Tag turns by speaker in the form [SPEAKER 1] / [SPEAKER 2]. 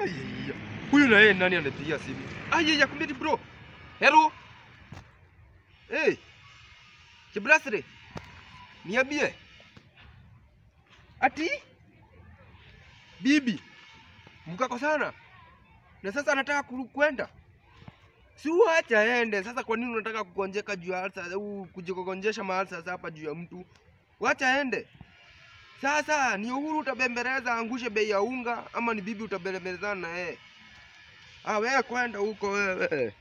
[SPEAKER 1] Ayaya. Huyu na yeye nani anapigia simu?
[SPEAKER 2] Ayaya kumbe ni bro. Hello. Hey. Kibrasre. Niambie. Ati bibi
[SPEAKER 3] sana na sasa anataka kwenda si uacha aende. Sasa kwa nini unataka kugonjeka juu ya kujigonjesha mahali sasa hapa juu ya mtu? Wacha aende. Sasa ni Uhuru utabembeleza angushe bei ya unga, ama ni bibi utabembeleza na yeye? Ah, wewe kwenda huko wewe.